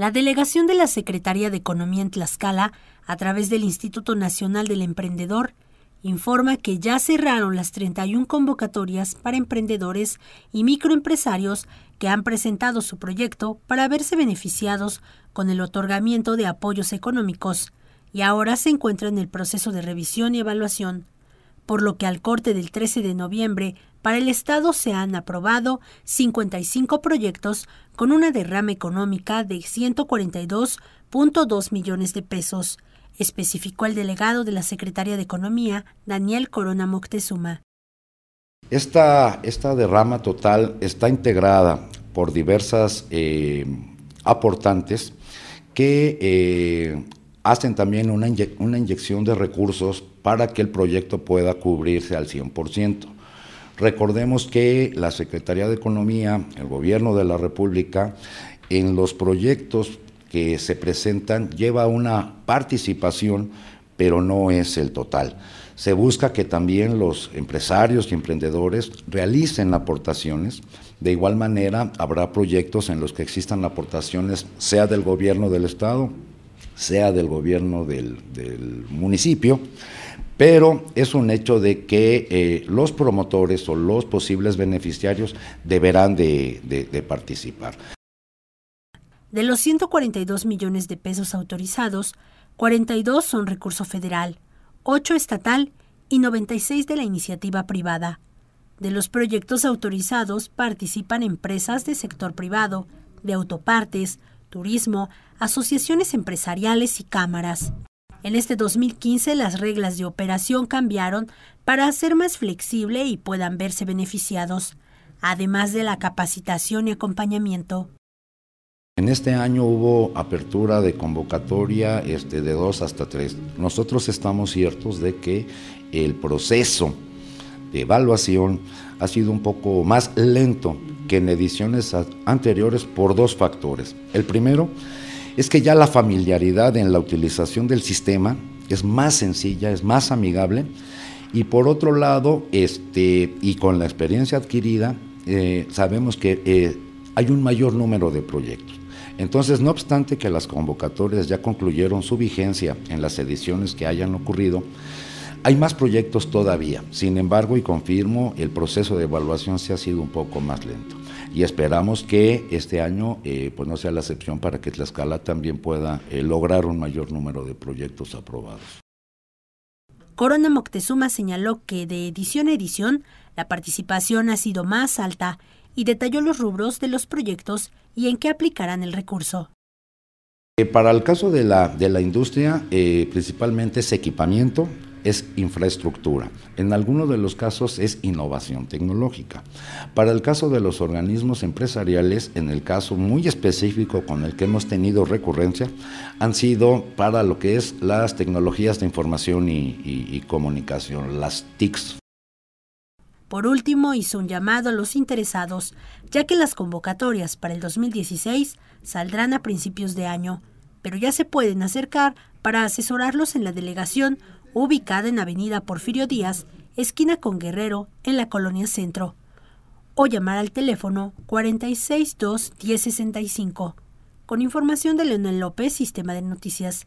La delegación de la Secretaría de Economía en Tlaxcala, a través del Instituto Nacional del Emprendedor, informa que ya cerraron las 31 convocatorias para emprendedores y microempresarios que han presentado su proyecto para verse beneficiados con el otorgamiento de apoyos económicos y ahora se encuentra en el proceso de revisión y evaluación, por lo que al corte del 13 de noviembre para el Estado se han aprobado 55 proyectos con una derrama económica de 142.2 millones de pesos, especificó el delegado de la Secretaría de Economía, Daniel Corona Moctezuma. Esta, derrama total está integrada por diversas eh, aportantes que eh, hacen también una inyección de recursos para que el proyecto pueda cubrirse al 100%. Recordemos que la Secretaría de Economía, el Gobierno de la República, en los proyectos que se presentan lleva una participación, pero no es el total. Se busca que también los empresarios y emprendedores realicen aportaciones. De igual manera, habrá proyectos en los que existan aportaciones, sea del gobierno del Estado sea del gobierno del, municipio, pero es un hecho de que eh, los promotores o los posibles beneficiarios deberán de, de participar. De los 142 millones de pesos autorizados, 42 son recurso federal, 8 estatal y 96 de la iniciativa privada. De los proyectos autorizados participan empresas de sector privado, de autopartes, turismo, asociaciones empresariales y cámaras. En este 2015 las reglas de operación cambiaron para ser más flexible y puedan verse beneficiados, además de la capacitación y acompañamiento. En este año hubo apertura de convocatoria este, de dos hasta tres. Nosotros estamos ciertos de que el proceso de evaluación ha sido un poco más lento que en ediciones anteriores por dos factores. El primero es que ya la familiaridad en la utilización del sistema es más sencilla, es más amigable. Y por otro lado, este, y con la experiencia adquirida, eh, sabemos que eh, hay un mayor número de proyectos. Entonces, no obstante que las convocatorias ya concluyeron su vigencia en las ediciones que hayan ocurrido, hay más proyectos todavía. Sin embargo, y confirmo, el proceso de evaluación se ha sido un poco más lento y esperamos que este año eh, pues no sea la excepción para que Tlaxcala también pueda eh, lograr un mayor número de proyectos aprobados. Corona Moctezuma señaló que de edición a edición la participación ha sido más alta y detalló los rubros de los proyectos y en qué aplicarán el recurso. Eh, para el caso de la, de la industria, principalmente es equipamiento, es infraestructura. En algunos de los casos es innovación tecnológica. Para el caso de los organismos empresariales, en el caso muy específico con el que hemos tenido recurrencia, han sido para lo que es las tecnologías de información y, y comunicación, las TICs. Por último, hizo un llamado a los interesados, ya que las convocatorias para el 2016 saldrán a principios de año, pero ya se pueden acercar para asesorarlos en la delegación ubicada en Avenida Porfirio Díaz, esquina con Guerrero, en la Colonia Centro, o llamar al teléfono 462 1065. Con información de Leonel López, Sistema de Noticias.